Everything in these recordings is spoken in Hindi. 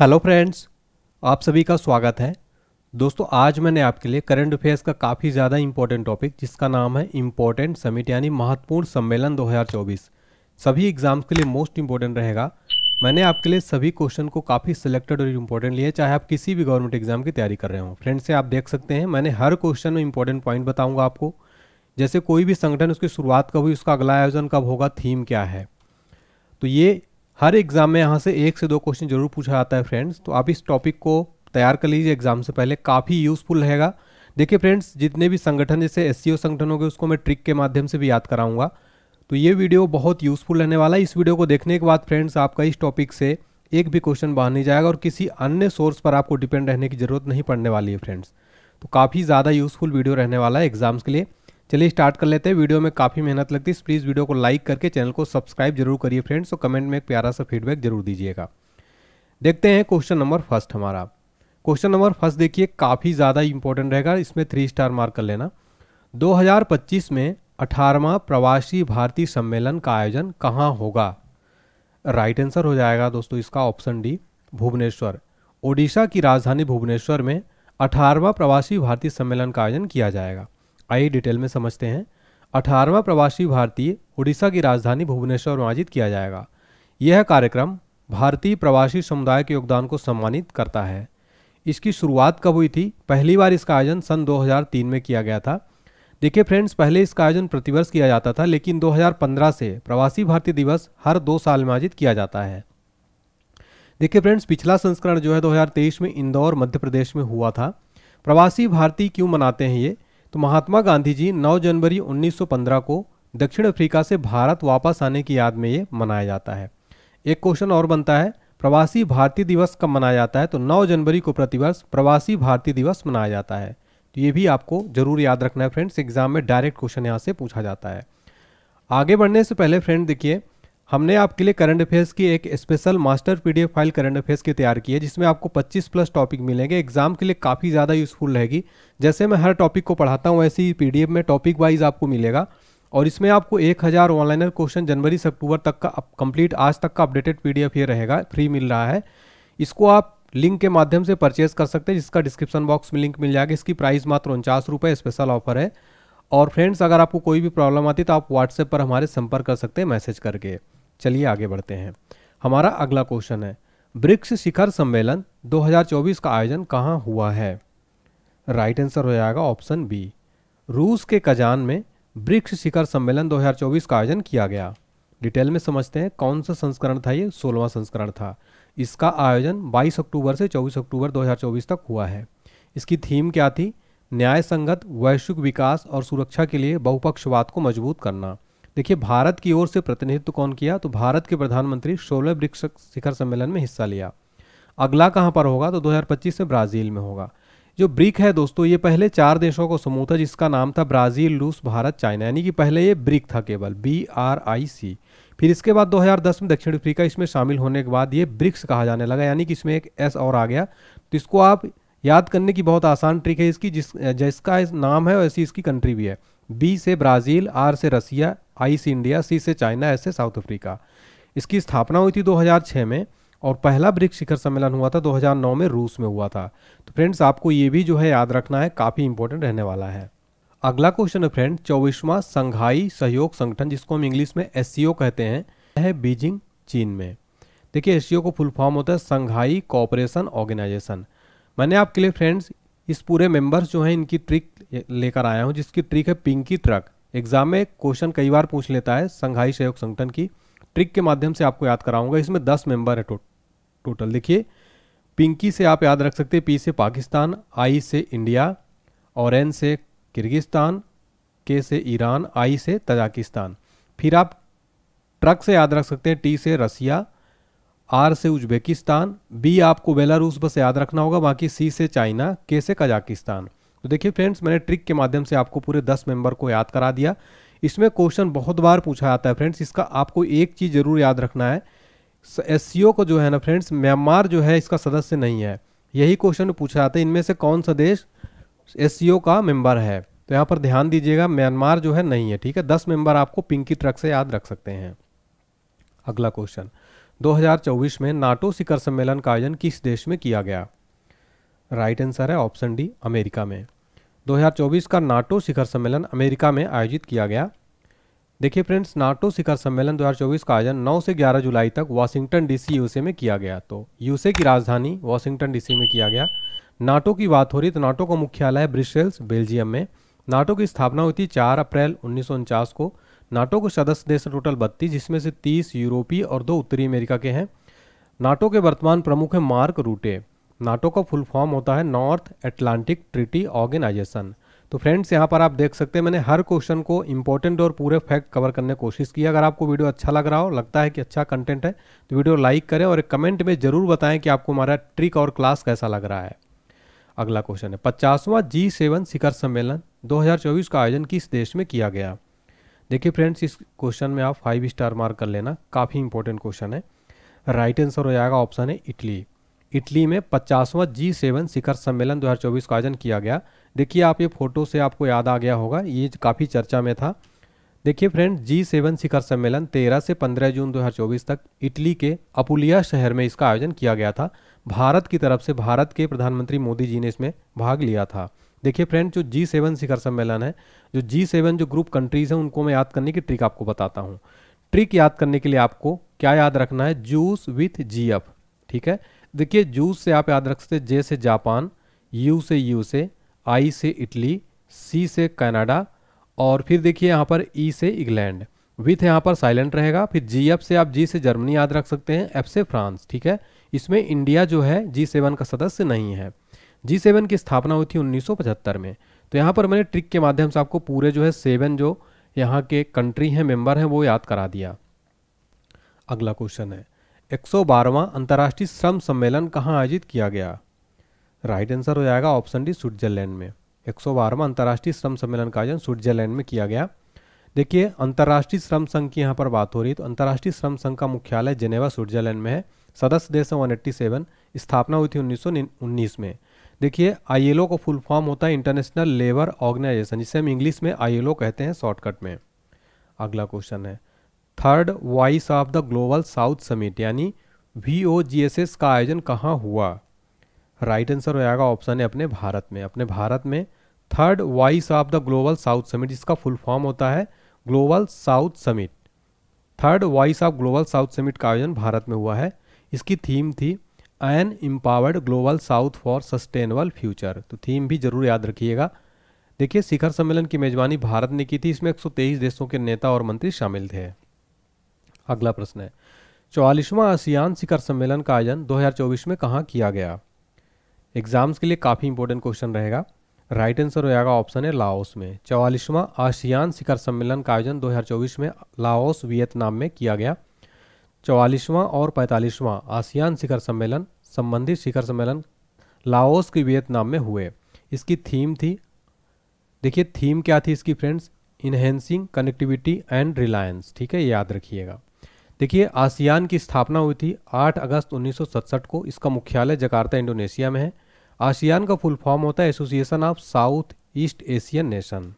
हेलो फ्रेंड्स आप सभी का स्वागत है दोस्तों आज मैंने आपके लिए करंट अफेयर्स का काफ़ी ज़्यादा इम्पोर्टेंट टॉपिक जिसका नाम है इम्पोर्टेंट समिट यानी महत्वपूर्ण सम्मेलन 2024 सभी एग्जाम्स के लिए मोस्ट इम्पोर्टेंट रहेगा मैंने आपके लिए सभी क्वेश्चन को काफ़ी सिलेक्टेड और इम्पोर्टेंट लिए चाहे आप किसी भी गवर्नमेंट एग्जाम की तैयारी कर रहे हो फ्रेंड्स से आप देख सकते हैं मैंने हर क्वेश्चन में इंपॉर्टेंट पॉइंट बताऊँगा आपको जैसे कोई भी संगठन उसकी शुरुआत कब हुई उसका अगला आयोजन कब होगा थीम क्या है तो ये हर एग्ज़ाम में यहाँ से एक से दो क्वेश्चन जरूर पूछा जाता है फ्रेंड्स तो आप इस टॉपिक को तैयार कर लीजिए एग्ज़ाम से पहले काफ़ी यूज़फुल रहेगा देखिए फ्रेंड्स जितने भी संगठन जैसे एस सी e संगठन हो गए उसको मैं ट्रिक के माध्यम से भी याद कराऊंगा तो ये वीडियो बहुत यूज़फुल रहने वाला है इस वीडियो को देखने के बाद फ्रेंड्स आपका इस टॉपिक से एक भी क्वेश्चन बाहर नहीं जाएगा और किसी अन्य सोर्स पर आपको डिपेंड रहने की ज़रूरत नहीं पड़ने वाली है फ्रेंड्स तो काफ़ी ज़्यादा यूज़फुल वीडियो रहने वाला है एग्ज़ाम्स के लिए चलिए स्टार्ट कर लेते हैं वीडियो में काफ़ी मेहनत लगती है प्लीज़ वीडियो को लाइक करके चैनल को सब्सक्राइब जरूर करिए फ्रेंड्स और कमेंट में एक प्यारा सा फीडबैक जरूर दीजिएगा देखते हैं क्वेश्चन नंबर फर्स्ट हमारा क्वेश्चन नंबर फर्स्ट देखिए काफ़ी ज़्यादा इंपॉर्टेंट रहेगा इसमें थ्री स्टार मार्क कर लेना 2025 में अठारहवा प्रवासी भारतीय सम्मेलन का आयोजन कहाँ होगा राइट आंसर हो जाएगा दोस्तों इसका ऑप्शन डी भुवनेश्वर ओडिशा की राजधानी भुवनेश्वर में अठारहवा प्रवासी भारतीय सम्मेलन का आयोजन किया जाएगा आई डिटेल में समझते हैं अठारहवा प्रवासी भारतीय उड़ीसा की राजधानी भुवनेश्वर में आयोजित किया जाएगा यह कार्यक्रम भारतीय प्रवासी समुदाय के योगदान को सम्मानित करता है इसकी शुरुआत कब हुई थी पहली बार इसका आयोजन सन 2003 में किया गया था देखिए फ्रेंड्स पहले इसका आयोजन प्रतिवर्ष किया जाता था लेकिन 2015 से प्रवासी भारतीय दिवस हर दो साल में आयोजित किया जाता है देखिए फ्रेंड्स पिछला संस्करण जो है 2023 में इंदौर मध्य प्रदेश में हुआ था प्रवासी भारतीय क्यों मनाते हैं ये तो महात्मा गांधी जी 9 जनवरी 1915 को दक्षिण अफ्रीका से भारत वापस आने की याद में ये मनाया जाता है एक क्वेश्चन और बनता है प्रवासी भारतीय दिवस कब मनाया जाता है तो 9 जनवरी को प्रतिवर्ष प्रवासी भारतीय दिवस मनाया जाता है तो ये भी आपको जरूर याद रखना है फ्रेंड्स एग्जाम में डायरेक्ट क्वेश्चन यहाँ से पूछा जाता है आगे बढ़ने से पहले फ्रेंड देखिए हमने आपके लिए करंट अफेयर्स की एक special master PDF file current affairs की तैयार की है जिसमें आपको 25 प्लस टॉपिक मिलेंगे एग्जाम के लिए काफ़ी ज़्यादा यूज़फुल रहेगी जैसे मैं हर टॉपिक को पढ़ाता हूँ वैसे ही पीडीएफ में टॉपिक वाइज आपको मिलेगा और इसमें आपको एक हज़ार ऑनलाइनर क्वेश्चन जनवरी से अक्टूबर तक का कंप्लीट आज तक का अपडेटेड पी ये रहेगा फ्री मिल रहा है इसको आप लिंक के माध्यम से परचेज कर सकते हैं जिसका डिस्क्रिप्शन बॉक्स में लिंक मिल जाएगा इसकी प्राइस मात्र उनचास रुपये स्पेशल ऑफर है और फ्रेंड्स अगर आपको कोई भी प्रॉब्लम आती तो आप व्हाट्सएप पर हमारे संपर्क कर सकते हैं मैसेज करके चलिए आगे बढ़ते हैं हमारा अगला क्वेश्चन है ब्रिक्स शिखर सम्मेलन 2024 का आयोजन कहाँ हुआ है राइट आंसर हो जाएगा ऑप्शन बी रूस के कजान में ब्रिक्स शिखर सम्मेलन 2024 का आयोजन किया गया डिटेल में समझते हैं कौन सा संस्करण था ये सोलहवां संस्करण था इसका आयोजन 22 अक्टूबर से 24 अक्टूबर 2024 तक हुआ है इसकी थीम क्या थी न्याय संगत वैश्विक विकास और सुरक्षा के लिए बहुपक्षवाद को मजबूत करना देखिए भारत की ओर से प्रतिनिधित्व कौन किया तो भारत के प्रधानमंत्री सोलह ब्रिक्स शिखर सम्मेलन में हिस्सा लिया अगला कहाँ पर होगा तो 2025 में ब्राज़ील में होगा जो ब्रिक है दोस्तों ये पहले चार देशों को समूह था जिसका नाम था ब्राज़ील रूस भारत चाइना यानी कि पहले ये ब्रिक था केवल बी आर आई सी फिर इसके बाद 2010 में दक्षिण अफ्रीका इसमें शामिल होने के बाद ये ब्रिक्स कहा जाने लगा यानी कि इसमें एक एस और आ गया तो इसको आप याद करने की बहुत आसान ट्रिक है इसकी जिस जिसका नाम है वैसी इसकी कंट्री भी है बी से ब्राज़ील आर से रसिया आई से इंडिया सी से चाइना एस से साउथ अफ्रीका इसकी स्थापना हुई थी 2006 में और पहला ब्रिक्स शिखर सम्मेलन हुआ था 2009 में रूस में हुआ था तो फ्रेंड्स आपको ये भी जो है याद रखना है काफ़ी इंपॉर्टेंट रहने वाला है अगला क्वेश्चन है फ्रेंड चौबीसवां संघाई सहयोग संगठन जिसको हम इंग्लिश में एस कहते हैं है बीजिंग चीन में देखिए एस को फुल फॉर्म होता है संघाई कॉपरेशन ऑर्गेनाइजेशन मैंने आपके लिए फ्रेंड्स इस पूरे मेंबर्स जो हैं इनकी ट्रिक लेकर आया हूँ जिसकी ट्रिक है पिंकी ट्रक एग्जाम में क्वेश्चन कई बार पूछ लेता है संघाई सहयोग संगठन की ट्रिक के माध्यम से आपको याद कराऊंगा इसमें दस मेंबर है टो, टोटल देखिए पिंकी से आप याद रख सकते हैं पी से पाकिस्तान आई से इंडिया और एन से किर्गिस्तान के से ईरान आई से तजाकिस्तान फिर आप ट्रक से याद रख सकते हैं टी से रसिया आर से उज्बेकिस्तान बी आपको बेलारूस बस याद रखना होगा बाकी सी से चाइना के से कजाकिस्तान तो देखिए फ्रेंड्स मैंने ट्रिक के माध्यम से आपको पूरे दस मेंबर को याद करा दिया इसमें क्वेश्चन बहुत बार पूछा जाता है फ्रेंड्स इसका आपको एक चीज़ ज़रूर याद रखना है एस को जो है ना फ्रेंड्स म्यांमार जो है इसका सदस्य नहीं है यही क्वेश्चन पूछा जाता है इनमें से कौन सा देश एस का मेंबर है तो यहाँ पर ध्यान दीजिएगा म्यांमार जो है नहीं है ठीक है दस मेंबर आपको पिंकी ट्रक से याद रख सकते हैं अगला क्वेश्चन 2024 में नाटो शिखर सम्मेलन का आयोजन किस देश में किया गया राइट आंसर है ऑप्शन डी अमेरिका में 2024 का नाटो शिखर सम्मेलन अमेरिका में आयोजित किया गया देखिए फ्रेंड्स नाटो शिखर सम्मेलन 2024 का आयोजन 9 से 11 जुलाई तक वाशिंगटन डीसी यूएसए में किया गया तो यूएसए की राजधानी वाशिंगटन डीसी में किया गया नाटो की बात हो रही तो नाटो का मुख्यालय है ब्रिसेल्स बेल्जियम में नाटो की स्थापना हुई थी चार अप्रैल उन्नीस को नाटो के सदस्य देश टोटल बत्तीस जिसमें से तीस यूरोपीय और दो उत्तरी अमेरिका के हैं नाटो के वर्तमान प्रमुख हैं मार्क रूटे नाटो का फुल फॉर्म होता है नॉर्थ एटलांटिक ट्रिटी ऑर्गेनाइजेशन तो फ्रेंड्स यहाँ पर आप देख सकते हैं मैंने हर क्वेश्चन को इंपॉर्टेंट और पूरे फैक्ट कवर करने की कोशिश की अगर आपको वीडियो अच्छा लग रहा हो लगता है कि अच्छा कंटेंट है तो वीडियो लाइक करें और एक कमेंट में ज़रूर बताएं कि आपको हमारा ट्रिक और क्लास कैसा लग रहा है अगला क्वेश्चन है पचासवां जी सेवन शिखर सम्मेलन दो का आयोजन किस देश में किया गया देखिए फ्रेंड्स इस क्वेश्चन में आप फाइव स्टार मार्क कर लेना काफ़ी इंपॉर्टेंट क्वेश्चन है राइट आंसर हो जाएगा ऑप्शन है इटली इटली में पचासवां जी सेवन शिखर सम्मेलन 2024 का आयोजन किया गया देखिए आप ये फोटो से आपको याद आ गया होगा ये काफ़ी चर्चा में था देखिए फ्रेंड जी सेवन शिखर सम्मेलन 13 से 15 जून 2024 तक इटली के अपुलिया शहर में इसका आयोजन किया गया था भारत की तरफ से भारत के प्रधानमंत्री मोदी जी ने इसमें भाग लिया था देखिए फ्रेंड जो जी सेवन शिखर सम्मेलन है जो जी सेवन जो ग्रुप कंट्रीज हैं उनको मैं याद करने की ट्रिक आपको बताता हूँ ट्रिक याद करने के लिए आपको क्या याद रखना है जूस विथ जी ठीक है देखिए जू से आप याद रख सकते जे से जापान यू से यू से आई से इटली सी से कनाडा और फिर देखिए यहाँ पर ई e से इंग्लैंड विथ यहाँ पर साइलेंट रहेगा फिर जी एफ से आप जी से जर्मनी याद रख सकते हैं एफ से फ्रांस ठीक है इसमें इंडिया जो है जी सेवन का सदस्य नहीं है जी सेवन की स्थापना हुई थी 1975 में तो यहाँ पर मैंने ट्रिक के माध्यम से आपको पूरे जो है सेवन जो यहाँ के कंट्री हैं मेंबर हैं वो याद करा दिया अगला क्वेश्चन है 112वां अंतर्राष्ट्रीय श्रम सम्मेलन कहाँ आयोजित किया गया राइट आंसर हो जाएगा ऑप्शन डी स्विट्जरलैंड में 112वां अंतर्राष्ट्रीय श्रम सम्मेलन का आयोजन स्विट्जरलैंड में किया गया देखिए अंतर्राष्ट्रीय श्रम संघ की यहाँ पर बात हो रही है तो अंतर्राष्ट्रीय श्रम संघ का मुख्यालय जेनेवा स्विट्जरलैंड में है सदस्य देश एट्टी सेवन स्थापना हुई थी उन्नीस में देखिए आईएलओ का फुल फॉर्म होता है इंटरनेशनल लेबर ऑर्गेनाइजेशन जिसे हम इंग्लिश में आईएलओ कहते हैं शॉर्टकट में अगला क्वेश्चन है third voice of the global South summit यानी V O G S S का आयोजन कहाँ हुआ राइट आंसर हो जाएगा ऑप्शन है अपने भारत में अपने भारत में third voice of the global South summit इसका फुल फॉर्म होता है global South summit third voice of global South summit का आयोजन भारत में हुआ है इसकी थीम थी an empowered global South for sustainable future तो थीम भी जरूर याद रखिएगा देखिए शिखर सम्मेलन की मेजबानी भारत ने की थी इसमें 123 देशों के नेता और मंत्री शामिल थे अगला प्रश्न है चौवालीसवां आसियान शिखर सम्मेलन का आयोजन 2024 में कहाँ किया गया एग्जाम्स के लिए काफ़ी इंपॉर्टेंट क्वेश्चन रहेगा राइट आंसर हो जाएगा ऑप्शन है लाओस में चौवालीसवां आसियान शिखर सम्मेलन का आयोजन 2024 में लाओस वियतनाम में किया गया चौवालीसवां और पैंतालीसवां आसियान शिखर सम्मेलन संबंधित शिखर सम्मेलन लाओस के वियतनाम में हुए इसकी थीम थी देखिए थीम क्या थी इसकी friends enhancing connectivity and reliance ठीक है याद रखिएगा देखिए आसियान की स्थापना हुई थी 8 अगस्त 1967 को इसका मुख्यालय जकार्ता इंडोनेशिया में है आसियान का फुल फॉर्म होता है association of South East Asian nation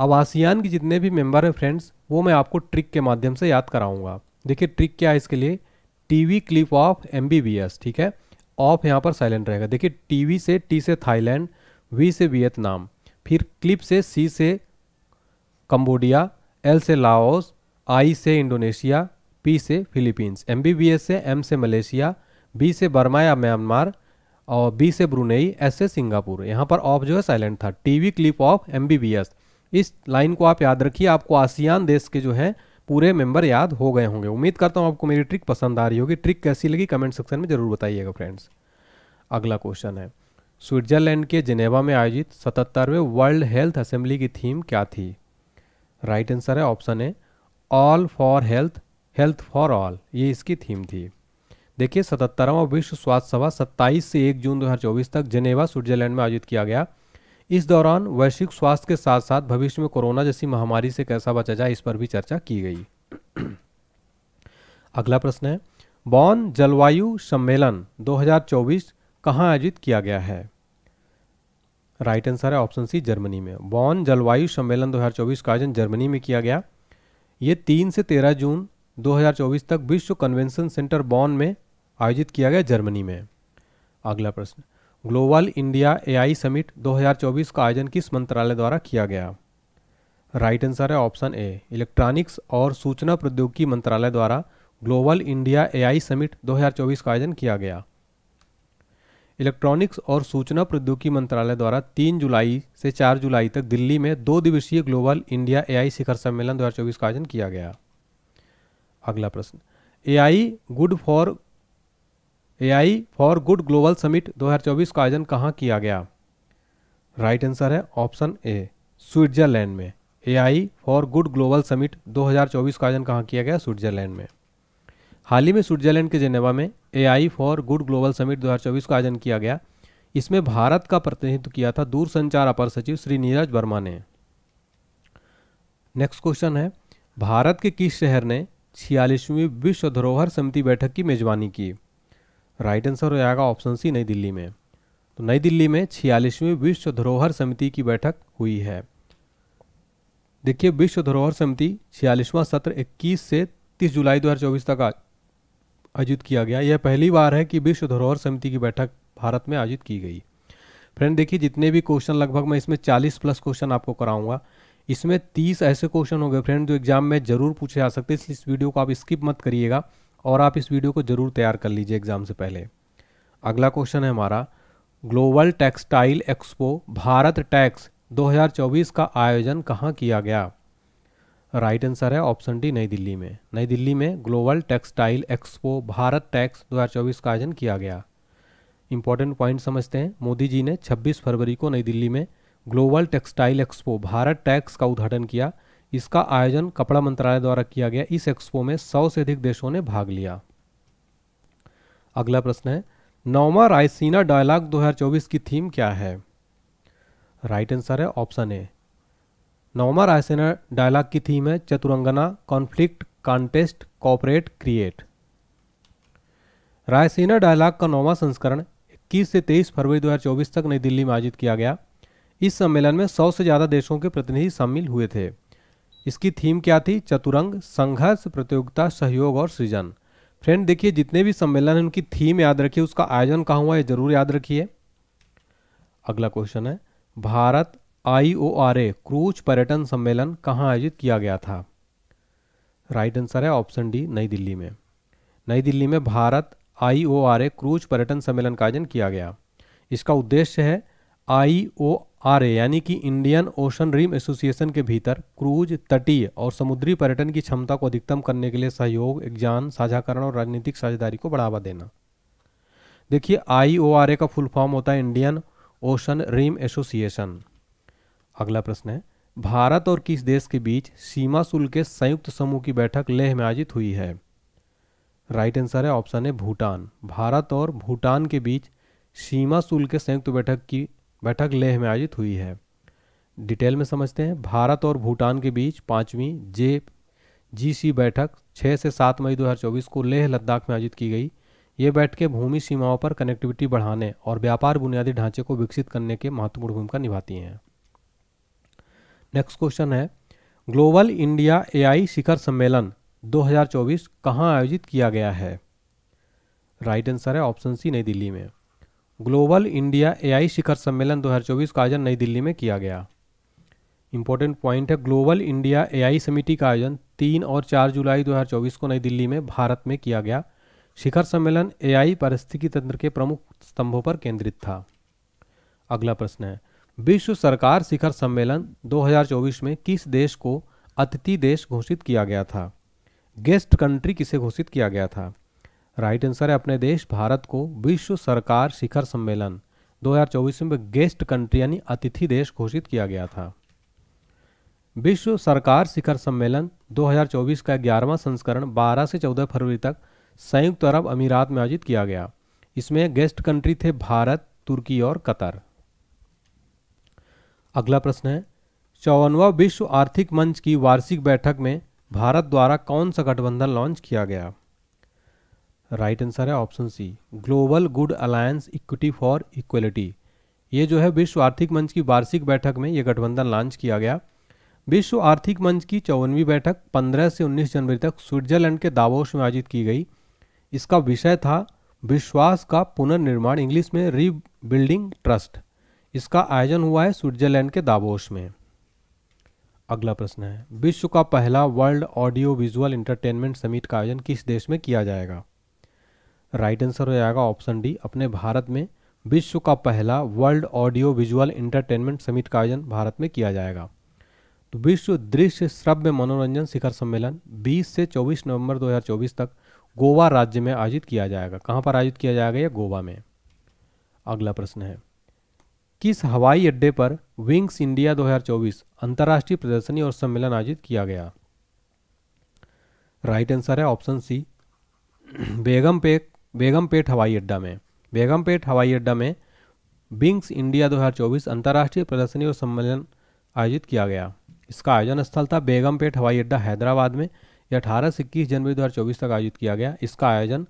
अब आसियान की जितने भी मेंबर हैं फ्रेंड्स वो मैं आपको ट्रिक के माध्यम से याद कराऊंगा देखिए ट्रिक क्या है इसके लिए टीवी क्लिप ऑफ एम ठीक है ऑफ यहाँ पर साइलेंट रहेगा देखिए टी से टी से थाईलैंड वी से वियतनाम फिर क्लिप से सी से कम्बोडिया एल से लाओस आई से इंडोनेशिया पी से फिलीपींस एम से एम से मलेशिया बी से बर्मा या म्यांमार और बी से ब्रुनेई एस से सिंगापुर यहाँ पर ऑफ जो है साइलेंट था टीवी क्लिप ऑफ एम इस लाइन को आप याद रखिए आपको आसियान देश के जो है पूरे मेंबर याद हो गए होंगे उम्मीद करता हूँ आपको मेरी ट्रिक पसंद आ रही होगी ट्रिक कैसी लगी कमेंट सेक्शन में जरूर बताइएगा फ्रेंड्स अगला क्वेश्चन है स्विट्जरलैंड के जिनेवा में आयोजित सतहत्तरवें वर्ल्ड हेल्थ असेंबली की थीम क्या थी राइट आंसर है option A all for health health for all ये इसकी थीम थी देखिए सतहत्तरवां विश्व स्वास्थ्य सभा 27 से 1 जून 2024 तक जेनेवा स्विट्जरलैंड में आयोजित किया गया इस दौरान वैश्विक स्वास्थ्य के साथ साथ भविष्य में कोरोना जैसी महामारी से कैसा बचा जाए इस पर भी चर्चा की गई अगला प्रश्न है बॉन जलवायु सम्मेलन 2024 कहां आयोजित किया गया है राइट आंसर है ऑप्शन सी जर्मनी में बॉन जलवायु सम्मेलन 2024 का आयोजन जर्मनी में किया गया ये तीन से तेरह जून 2024 तक विश्व कन्वेंशन सेंटर बॉन में आयोजित किया गया जर्मनी में अगला प्रश्न ग्लोबल इंडिया एआई समिट 2024 का आयोजन किस मंत्रालय द्वारा किया गया राइट आंसर है ऑप्शन ए इलेक्ट्रॉनिक्स और सूचना प्रौद्योगिकी मंत्रालय द्वारा ग्लोबल इंडिया एआई समिट 2024 का आयोजन किया गया इलेक्ट्रॉनिक्स और सूचना प्रौद्योगिकी मंत्रालय द्वारा 3 जुलाई से 4 जुलाई तक दिल्ली में दो दिवसीय ग्लोबल इंडिया एआई शिखर सम्मेलन 2024 का आयोजन किया गया अगला प्रश्न AI good for AI for good global summit 2024 का आयोजन कहाँ किया गया राइट right आंसर है ऑप्शन ए स्विट्जरलैंड में AI for good global summit 2024 का आयोजन कहाँ किया गया स्विट्जरलैंड में हाल ही में स्विट्जरलैंड के जेनेवा में AI for good global summit 2024 का आयोजन किया गया इसमें भारत का प्रतिनिधित्व किया था दूरसंचार अपर सचिव श्री नीरज वर्मा ने नेक्स्ट क्वेश्चन है भारत के किस शहर ने छियालीसवीं विश्व धरोहर समिति बैठक की मेजबानी की राइट आंसर हो जाएगा ऑप्शन सी नई दिल्ली में तो नई दिल्ली में छियालीसवीं विश्व धरोहर समिति की बैठक हुई है देखिए विश्व धरोहर समिति छियालीसवां सत्र 21 से 30 जुलाई 2024 तक आयोजित किया गया यह पहली बार है कि विश्व धरोहर समिति की बैठक भारत में आयोजित की गई फ्रेंड देखिए जितने भी क्वेश्चन लगभग मैं इसमें 40 प्लस क्वेश्चन आपको कराऊंगा इसमें तीस ऐसे क्वेश्चन होंगे फ्रेंड जो एग्जाम में जरूर पूछे जा सकते हैं इसलिए इस वीडियो को आप स्किप मत करिएगा और आप इस वीडियो को जरूर तैयार कर लीजिए एग्जाम से पहले अगला क्वेश्चन है हमारा global textile expo Bharat Tex 2024 का आयोजन कहाँ किया गया राइट आंसर है ऑप्शन डी नई दिल्ली में नई दिल्ली में global textile expo Bharat Tex 2024 का आयोजन किया गया इंपॉर्टेंट पॉइंट समझते हैं मोदी जी ने 26 फरवरी को नई दिल्ली में global textile expo Bharat Tex का उद्घाटन किया इसका आयोजन कपड़ा मंत्रालय द्वारा किया गया इस एक्सपो में सौ से अधिक देशों ने भाग लिया अगला प्रश्न है नौवा रायसीना डायलॉग 2024 की थीम क्या है राइट आंसर है ऑप्शन ए नौवा रायसेना डायलॉग की थीम है Chaturanga conflict contest cooperate create Raisina dialogue का नौवा संस्करण 21 से 23 फरवरी 2024 तक नई दिल्ली में आयोजित किया गया इस सम्मेलन में सौ से ज़्यादा देशों के प्रतिनिधि शामिल हुए थे इसकी थीम क्या थी चतुरंग संघर्ष प्रतियोगिता सहयोग और सृजन फ्रेंड देखिए जितने भी सम्मेलन हैं उनकी थीम याद रखिए उसका आयोजन कहाँ हुआ है जरूर याद रखिए अगला क्वेश्चन है Bharat I O R A cruise पर्यटन सम्मेलन कहाँ आयोजित किया गया था राइट आंसर है ऑप्शन डी नई दिल्ली में नई दिल्ली में Bharat I O R A cruise पर्यटन सम्मेलन का आयोजन किया गया इसका उद्देश्य है आई ओ आर ए यानी कि इंडियन ओशन रिम एसोसिएशन के भीतर क्रूज तटीय और समुद्री पर्यटन की क्षमता को अधिकतम करने के लिए सहयोग ज्ञान साझाकरण और राजनीतिक साझेदारी को बढ़ावा देना देखिए आई ओ आर ए का फुल फॉर्म होता है इंडियन ओशन रिम एसोसिएशन अगला प्रश्न है भारत और किस देश के बीच सीमा शुल्क के संयुक्त समूह की बैठक लेह में आयोजित हुई है राइट आंसर है ऑप्शन है भूटान भारत और भूटान के बीच सीमा शुल्क के संयुक्त बैठक की बैठक लेह में आयोजित हुई है डिटेल में समझते हैं भारत और भूटान के बीच पाँचवीं जे जीसी बैठक 6 से 7 मई 2024 को लेह लद्दाख में आयोजित की गई ये बैठकें भूमि सीमाओं पर कनेक्टिविटी बढ़ाने और व्यापार बुनियादी ढांचे को विकसित करने के महत्वपूर्ण भूमिका निभाती हैं नेक्स्ट क्वेश्चन है ग्लोबल इंडिया ए शिखर सम्मेलन 2024 कहां आयोजित किया गया है राइट आंसर है ऑप्शन सी नई दिल्ली में ग्लोबल इंडिया एआई शिखर सम्मेलन 2024 का आयोजन नई दिल्ली में किया गया इंपॉर्टेंट पॉइंट है ग्लोबल इंडिया एआई समिति का आयोजन तीन और चार जुलाई 2024 को नई दिल्ली में भारत में किया गया शिखर सम्मेलन एआई पारिस्थितिकी तंत्र के प्रमुख स्तंभों पर केंद्रित था अगला प्रश्न है विश्व सरकार शिखर सम्मेलन 2024 में किस देश को अतिथि देश घोषित किया गया था गेस्ट कंट्री किसे घोषित किया गया था राइट आंसर है अपने देश भारत को विश्व सरकार शिखर सम्मेलन 2024 में गेस्ट कंट्री यानी अतिथि देश घोषित किया गया था विश्व सरकार शिखर सम्मेलन 2024 का ग्यारहवां संस्करण 12 से 14 फरवरी तक संयुक्त अरब अमीरात में आयोजित किया गया इसमें गेस्ट कंट्री थे भारत तुर्की और कतर अगला प्रश्न है चौवनवा विश्व आर्थिक मंच की वार्षिक बैठक में भारत द्वारा कौन सा गठबंधन लॉन्च किया गया राइट आंसर है option C global good alliance equity for equality ये जो है विश्व आर्थिक मंच की वार्षिक बैठक में ये गठबंधन लॉन्च किया गया विश्व आर्थिक मंच की चौवनवीं बैठक 15 से 19 जनवरी तक स्विट्जरलैंड के दावोश में आयोजित की गई इसका विषय था विश्वास का पुनर्निर्माण इंग्लिश में रीबिल्डिंग ट्रस्ट इसका आयोजन हुआ है स्विट्जरलैंड के दावोश में अगला प्रश्न है विश्व का पहला world audio visual entertainment summit का आयोजन किस देश में किया जाएगा राइट आंसर हो जाएगा ऑप्शन डी अपने भारत में विश्व का पहला world audio visual entertainment summit का आयोजन भारत में किया जाएगा तो विश्व दृश्य श्रव्य मनोरंजन शिखर सम्मेलन 20 से 24 नवंबर 2024 तक गोवा राज्य में आयोजित किया जाएगा कहां पर आयोजित किया जाएगा यह गोवा में अगला प्रश्न है किस हवाई अड्डे पर विंग्स इंडिया 2024 अंतर्राष्ट्रीय प्रदर्शनी और सम्मेलन आयोजित किया गया राइट आंसर है ऑप्शन सी बेगम पेक बेगमपेट हवाई अड्डा में बेगमपेट हवाई अड्डा में बिंग्स इंडिया 2024 अंतर्राष्ट्रीय प्रदर्शनी और सम्मेलन आयोजित किया गया इसका आयोजन स्थल था बेगमपेट हवाई अड्डा हैदराबाद में यह अठारह से इक्कीस जनवरी 2024 तक आयोजित किया गया इसका आयोजन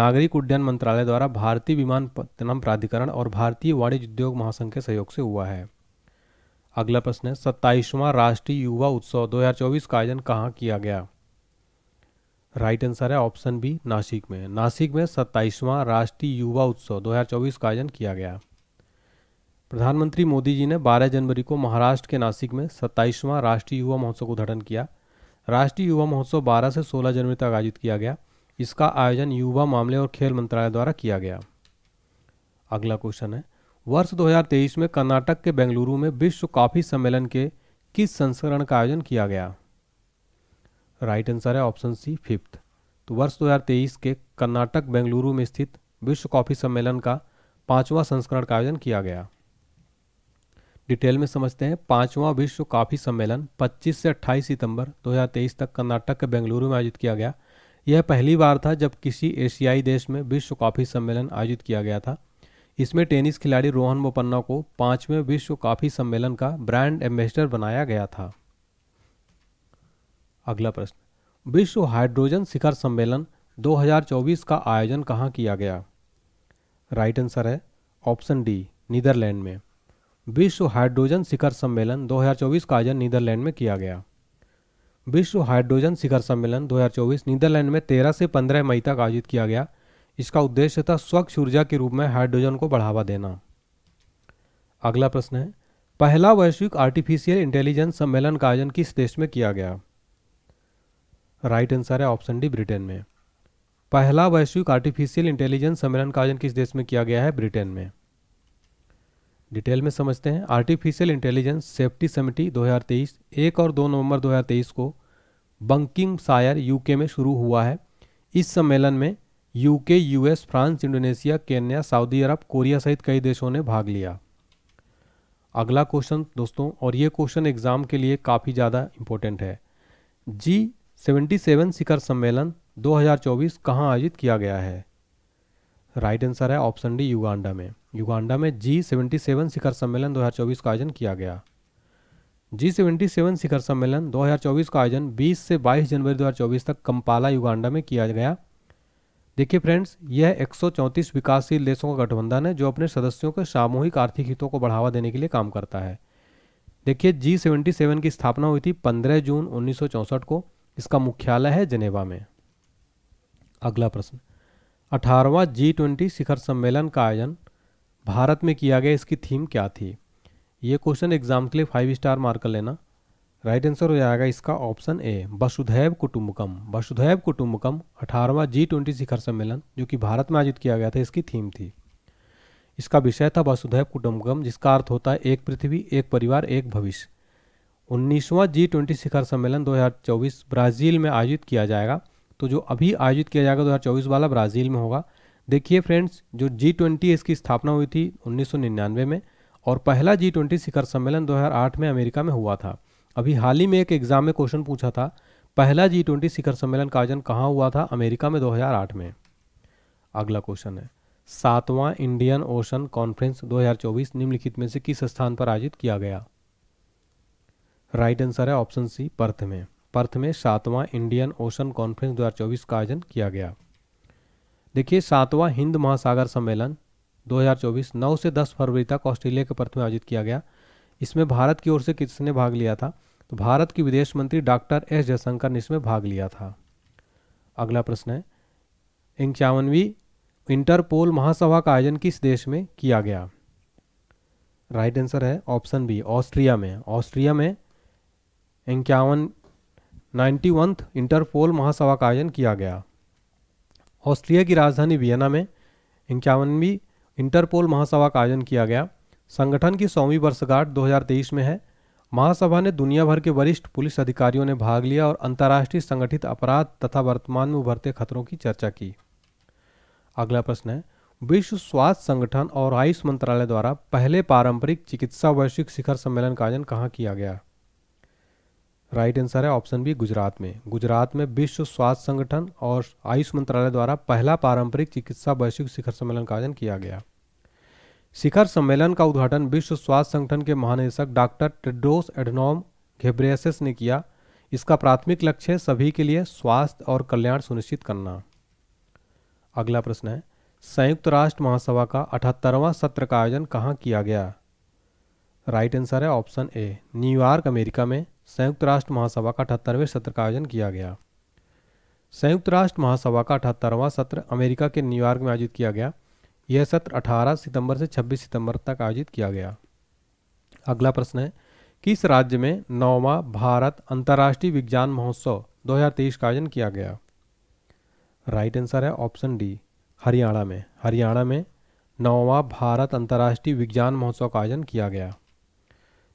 नागरिक उड्डयन मंत्रालय द्वारा भारतीय विमानपत्तनम प्राधिकरण और भारतीय वाणिज्य उद्योग महासंघ के सहयोग से हुआ है अगला प्रश्न है सत्ताईसवां राष्ट्रीय युवा उत्सव 2024 का आयोजन कहाँ किया गया राइट आंसर है ऑप्शन बी नासिक में नासिक में सत्ताईसवां राष्ट्रीय युवा उत्सव 2024 का आयोजन किया गया प्रधानमंत्री मोदी जी ने 12 जनवरी को महाराष्ट्र के नासिक में सत्ताईसवां राष्ट्रीय युवा महोत्सव का उद्घाटन किया राष्ट्रीय युवा महोत्सव 12 से 16 जनवरी तक आयोजित किया गया इसका आयोजन युवा मामले और खेल मंत्रालय द्वारा किया गया अगला क्वेश्चन है वर्ष दो में कर्नाटक के बेंगलुरु में विश्व कॉफी सम्मेलन के किस संस्करण का आयोजन किया गया राइट आंसर है ऑप्शन सी फिफ्थ तो वर्ष 2023 के कर्नाटक बेंगलुरु में स्थित विश्व कॉफी सम्मेलन का पांचवा संस्करण का आयोजन किया गया डिटेल में समझते हैं पांचवा विश्व कॉफी सम्मेलन 25 से 28 सितंबर 2023 तक कर्नाटक के बेंगलुरु में आयोजित किया गया यह पहली बार था जब किसी एशियाई देश में विश्व कॉफी सम्मेलन आयोजित किया गया था इसमें टेनिस खिलाड़ी रोहन बोपन्ना को पांचवें विश्व कॉफी सम्मेलन का ब्रांड एम्बेसडर बनाया गया था अगला प्रश्न विश्व हाइड्रोजन शिखर सम्मेलन 2024 का आयोजन कहाँ किया गया राइट आंसर है ऑप्शन डी नीदरलैंड में विश्व हाइड्रोजन शिखर सम्मेलन 2024 का आयोजन नीदरलैंड में किया गया विश्व हाइड्रोजन शिखर सम्मेलन 2024 नीदरलैंड में 13 से 15 मई तक आयोजित किया गया इसका उद्देश्य था स्वच्छ ऊर्जा के रूप में हाइड्रोजन को बढ़ावा देना अगला प्रश्न है पहला वैश्विक आर्टिफिशियल इंटेलिजेंस सम्मेलन का आयोजन किस देश में किया गया राइट आंसर है ऑप्शन डी ब्रिटेन में पहला वैश्विक आर्टिफिशियल इंटेलिजेंस सम्मेलन का आयोजन किस देश में किया गया है ब्रिटेन में डिटेल में समझते हैं आर्टिफिशियल इंटेलिजेंस सेफ्टी समिति 2023 एक और दो नवंबर 2023 को बंकिंग सायर यूके में शुरू हुआ है इस सम्मेलन में UK US France Indonesia Kenya Saudi Arab Korea सहित कई देशों ने भाग लिया अगला क्वेश्चन दोस्तों और ये क्वेश्चन एग्ज़ाम के लिए काफ़ी ज़्यादा इंपॉर्टेंट है जी 77 शिखर सम्मेलन 2024 कहाँ आयोजित किया गया है राइट आंसर है ऑप्शन डी युगांडा में युगांडा में जी सेवेंटी सेवन शिखर सम्मेलन 2024 का आयोजन किया गया जी सेवेंटी सेवन शिखर सम्मेलन 2024 का आयोजन 20 से 22 जनवरी 2024 तक कंपाला युगांडा में किया गया देखिए फ्रेंड्स यह एक विकासशील देशों का गठबंधन है जो अपने सदस्यों के सामूहिक आर्थिक हितों को बढ़ावा देने के लिए काम करता है देखिए जी सेवेंटी सेवन की स्थापना हुई थी पंद्रह जून चौंसठ को इसका मुख्यालय है जनेवा में अगला प्रश्न अठारहवा जी ट्वेंटी शिखर सम्मेलन का आयोजन भारत में किया गया इसकी थीम क्या थी ये क्वेश्चन एग्जाम के लिए फाइव स्टार मार्क कर लेना राइट आंसर हो जाएगा इसका ऑप्शन ए वसुधैव कुटुम्बकम वसुधैव कुटुम्बकम अठारहवा जी ट्वेंटी शिखर सम्मेलन जो कि भारत में आयोजित किया गया था इसकी थीम थी इसका विषय था वसुधैव कुटुम्बकम जिसका अर्थ होता है एक पृथ्वी एक परिवार एक भविष्य उन्नीसवां जी ट्वेंटी शिखर सम्मेलन 2024 ब्राज़ील में आयोजित किया जाएगा तो जो अभी आयोजित किया जाएगा 2024 वाला ब्राज़ील में होगा देखिए फ्रेंड्स जो जी ट्वेंटी इसकी स्थापना हुई थी 1999 में और पहला जी ट्वेंटी शिखर सम्मेलन 2008 में अमेरिका में हुआ था अभी हाल ही में एक एग्ज़ाम में क्वेश्चन पूछा था पहला जी ट्वेंटी शिखर सम्मेलन का आयोजन कहाँ हुआ था अमेरिका में 2008 में अगला क्वेश्चन है सातवां इंडियन ओशन कॉन्फ्रेंस 2024 निम्नलिखित में से किस स्थान पर आयोजित किया गया राइट आंसर है ऑप्शन सी पर्थ में पर्थ में सातवां इंडियन ओशन कॉन्फ्रेंस 2024 का आयोजन किया गया देखिए सातवां हिंद महासागर सम्मेलन 2024 9 से 10 फरवरी तक ऑस्ट्रेलिया के पर्थ में आयोजित किया गया इसमें भारत की ओर से किसने भाग लिया था तो भारत की विदेश मंत्री डॉक्टर एस जयशंकर ने इसमें भाग लिया था अगला प्रश्न है इंक्यावनवी इंटरपोल महासभा का आयोजन किस देश में किया गया राइट आंसर है ऑप्शन बी ऑस्ट्रिया में ऑस्ट्रिया में इक्यावन नाइन्टी इंटरपोल महासभा का आयोजन किया गया ऑस्ट्रिया की राजधानी वियना में इक्यावनवीं इंटरपोल महासभा का आयोजन किया गया संगठन की सौवीं वर्षगांठ 2023 में है महासभा ने दुनिया भर के वरिष्ठ पुलिस अधिकारियों ने भाग लिया और अंतर्राष्ट्रीय संगठित अपराध तथा वर्तमान में उभरते खतरों की चर्चा की अगला प्रश्न है विश्व स्वास्थ्य संगठन और आयुष मंत्रालय द्वारा पहले पारंपरिक चिकित्सा वैश्विक शिखर सम्मेलन का आयोजन कहाँ किया गया राइट आंसर है ऑप्शन बी गुजरात में गुजरात में विश्व स्वास्थ्य संगठन और आयुष मंत्रालय द्वारा पहला पारंपरिक चिकित्सा वैश्विक शिखर सम्मेलन का आयोजन किया गया शिखर सम्मेलन का उद्घाटन विश्व स्वास्थ्य संगठन के महानिदेशक डॉक्टर टेड्रोस एडनोम घेब्रेसिस ने किया इसका प्राथमिक लक्ष्य सभी के लिए स्वास्थ्य और कल्याण सुनिश्चित करना अगला प्रश्न है संयुक्त राष्ट्र महासभा का अठहत्तरवां सत्र का आयोजन कहाँ किया गया राइट आंसर है ऑप्शन ए न्यूयॉर्क अमेरिका में संयुक्त राष्ट्र महासभा का अठहत्तरवें सत्र का आयोजन किया गया संयुक्त राष्ट्र महासभा का अठहत्तरवां सत्र अमेरिका के न्यूयॉर्क में आयोजित किया गया यह सत्र 18 सितंबर से 26 सितंबर तक आयोजित किया गया अगला प्रश्न है किस राज्य में नौवा भारत अंतर्राष्ट्रीय विज्ञान महोत्सव 2023 का आयोजन किया गया राइट आंसर है ऑप्शन डी हरियाणा में हरियाणा में नौवा भारत अंतर्राष्ट्रीय विज्ञान महोत्सव का आयोजन किया गया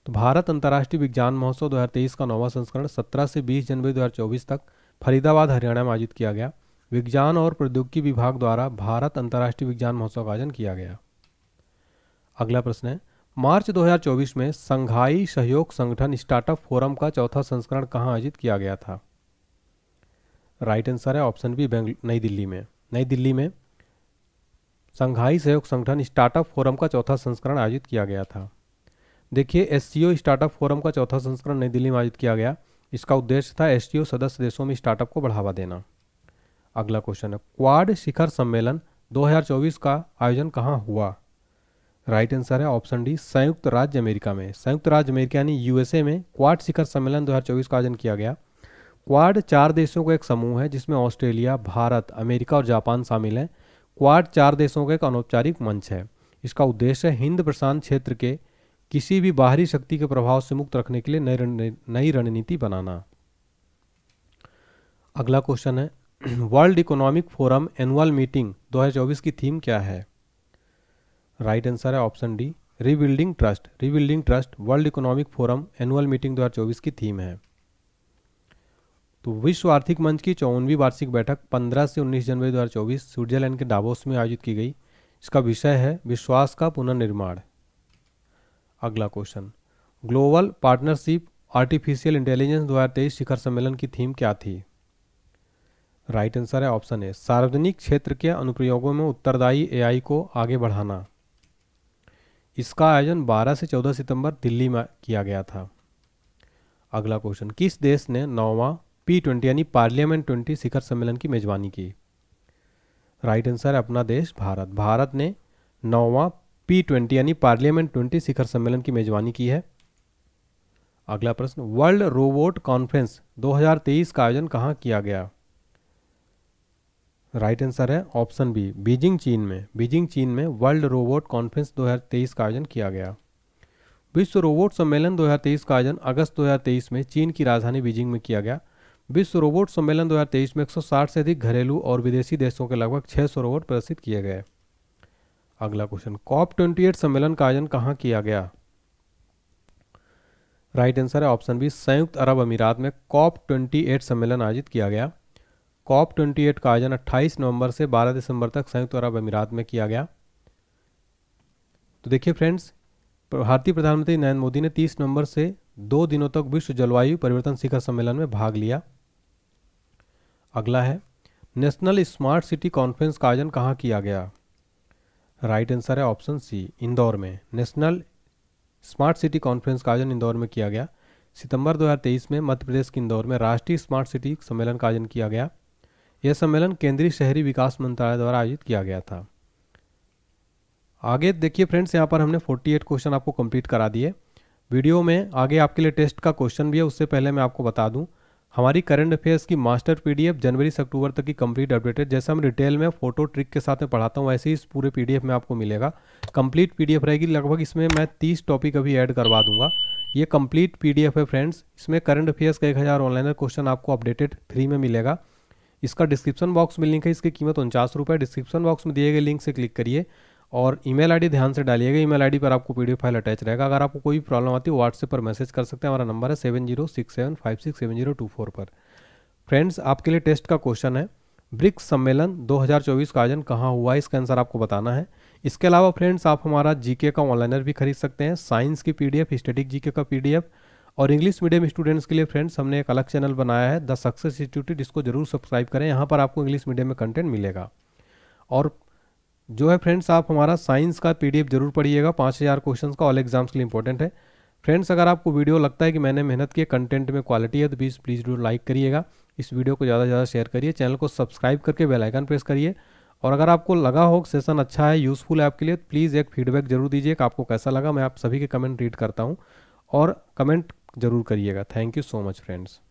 तो भारत अंतर्राष्ट्रीय विज्ञान महोत्सव 2023 का नौवा संस्करण 17 से 20 जनवरी 2024 तक फरीदाबाद हरियाणा में आयोजित किया गया विज्ञान और प्रौद्योगिकी विभाग द्वारा भारत अंतर्राष्ट्रीय विज्ञान महोत्सव का आयोजन किया गया अगला प्रश्न है मार्च 2024 में संघाई सहयोग संगठन स्टार्टअप फोरम का चौथा संस्करण कहाँ आयोजित किया गया था राइट आंसर है ऑप्शन बी नई दिल्ली में नई दिल्ली में संघाई सहयोग संगठन स्टार्टअप फोरम का चौथा संस्करण आयोजित किया गया था देखिए एस स्टार्टअप फोरम का चौथा संस्करण नई दिल्ली में आयोजित किया गया इसका उद्देश्य था एस सदस्य देशों में स्टार्टअप को बढ़ावा देना अगला क्वेश्चन है क्वाड शिखर सम्मेलन 2024 का आयोजन कहाँ हुआ राइट आंसर है ऑप्शन डी संयुक्त राज्य अमेरिका में संयुक्त राज्य अमेरिका यानी यूएसए में क्वाड शिखर सम्मेलन 2024 का आयोजन किया गया क्वाड चार देशों का एक समूह है जिसमें ऑस्ट्रेलिया भारत अमेरिका और जापान शामिल हैं क्वाड चार देशों का एक अनौपचारिक मंच है इसका उद्देश्य हिंद प्रशांत क्षेत्र के किसी भी बाहरी शक्ति के प्रभाव से मुक्त रखने के लिए नई नई रणनीति बनाना अगला क्वेश्चन है world economic forum annual meeting 2024 की थीम क्या है राइट right आंसर है option D rebuilding trust rebuilding trust world economic forum annual meeting 2024 की थीम है तो विश्व आर्थिक मंच की चौवनवीं वार्षिक बैठक 15 से 19 जनवरी 2024 स्विट्जरलैंड के डाबोस में आयोजित की गई इसका विषय है विश्वास का पुनर्निर्माण अगला question global partnership artificial intelligence दो शिखर सम्मेलन की थीम क्या थी राइट right आंसर है ऑप्शन ए सार्वजनिक क्षेत्र के अनुप्रयोगों में उत्तरदायी एआई को आगे बढ़ाना इसका आयोजन 12 से 14 सितंबर दिल्ली में किया गया था अगला क्वेश्चन किस देश ने नौवा पी ट्वेंटी यानी पार्लियामेंट ट्वेंटी शिखर सम्मेलन की मेजबानी की राइट आंसर है अपना देश भारत भारत ने नौवा पी ट्वेंटी यानी पार्लियामेंट ट्वेंटी शिखर सम्मेलन की मेजबानी की है अगला प्रश्न वर्ल्ड रोबोट कॉन्फ्रेंस 2023 का आयोजन कहाँ किया गया राइट right आंसर है ऑप्शन बी बीजिंग चीन में बीजिंग चीन में वर्ल्ड रोबोट कॉन्फ्रेंस 2023 का आयोजन किया गया विश्व रोबोट सम्मेलन 2023 का आयोजन अगस्त 2023 में चीन की राजधानी बीजिंग में किया गया विश्व रोबोट सम्मेलन 2023 में 160 से अधिक घरेलू और विदेशी देशों के लगभग 600 रोबोट प्रदर्शित किए गए अगला क्वेश्चन कॉप ट्वेंटी सम्मेलन का आयोजन कहाँ किया गया राइट आंसर है ऑप्शन बी संयुक्त अरब अमीरात में कॉप ट्वेंटी एट सम्मेलन आयोजित किया गया कॉप ट्वेंटी का आयोजन अट्ठाईस नवंबर से बारह दिसंबर तक संयुक्त अरब अमीरात में किया गया तो देखिए फ्रेंड्स भारतीय प्रधानमंत्री नरेंद्र मोदी ने तीस नवंबर से दो दिनों तक विश्व जलवायु परिवर्तन शिखर सम्मेलन में भाग लिया अगला है नेशनल स्मार्ट सिटी कॉन्फ्रेंस का आयोजन कहाँ किया गया राइट आंसर है ऑप्शन सी इंदौर में नेशनल स्मार्ट सिटी कॉन्फ्रेंस का आयोजन इंदौर में किया गया सितंबर 2023 में मध्य प्रदेश के इंदौर में राष्ट्रीय स्मार्ट सिटी सम्मेलन का आयोजन किया गया यह सम्मेलन केंद्रीय शहरी विकास मंत्रालय द्वारा आयोजित किया गया था आगे देखिए फ्रेंड्स यहाँ पर हमने 48 क्वेश्चन आपको कंप्लीट करा दिए वीडियो में आगे आपके लिए टेस्ट का क्वेश्चन भी है उससे पहले मैं आपको बता दूँ हमारी करंट अफेयर्स की मास्टर पीडीएफ जनवरी से अक्टूबर तक की कंप्लीट अपडेटेड जैसे हम रिटेल में फोटो ट्रिक के साथ में पढ़ाता हूँ वैसे ही इस पूरे पीडीएफ में आपको मिलेगा कंप्लीट पीडीएफ रहेगी लगभग इसमें मैं तीस टॉपिक अभी ऐड करवा दूंगा ये कंप्लीट पीडीएफ है फ्रेंड्स इसमें करंट अफेयर्स का एक हज़ार क्वेश्चन आपको अपडेटेड फ्री में मिलेगा इसका डिस्क्रिप्शन बॉक्स में लिंक है इसकी कीमत उनचास रुपये डिस्क्रिप्शन बॉक्स में दिए गए लिंक से क्लिक करिए और ईमेल आईडी ध्यान से डालिएगा ईमेल आईडी पर आपको पीडीएफ फाइल अटैच रहेगा अगर आपको कोई भी प्रॉब्लम आती है व्हाट्सएप पर मैसेज कर सकते हैं हमारा नंबर है seven zero six seven five six seven zero two four पर फ्रेंड्स आपके लिए टेस्ट का क्वेश्चन है ब्रिक्स सम्मेलन 2024 का आयोजन कहाँ हुआ इसका आंसर आपको बताना है इसके अलावा फ्रेंड्स आप हमारा जीके का ऑनलाइनर भी खरीद सकते हैं साइंस की पीडीएफ स्टैटिक जीके का पीडीएफ और इंग्लिश मीडियम स्टूडेंट्स के लिए फ्रेंड्स हमने एक अलग चैनल बनाया है द सक्सेस इंस्टीट्यूट इसको जरूर सब्सक्राइब करें यहाँ पर आपको इंग्लिश मीडियम में कंटेंट मिलेगा और जो है फ्रेंड्स आप हमारा साइंस का पीडीएफ जरूर पढ़िएगा पाँच हज़ार क्वेश्चन का ऑल एग्जाम्स के लिए इंपॉर्टेंट है फ्रेंड्स अगर आपको वीडियो लगता है कि मैंने मेहनत की कंटेंट में क्वालिटी है तो प्लीज़ प्लीज़ जरूर लाइक करिएगा इस वीडियो को ज़्यादा से ज़्यादा शेयर करिए चैनल को सब्सक्राइब करके बेल आइकन प्रेस करिए और अगर आपको लगा हो सेशन अच्छा है यूज़फुल है आपके लिए तो प्लीज़ एक फीडबैक जरूर दीजिए कि आपको कैसा लगा मैं आप सभी के कमेंट रीड करता हूँ और कमेंट जरूर करिएगा thank you so much friends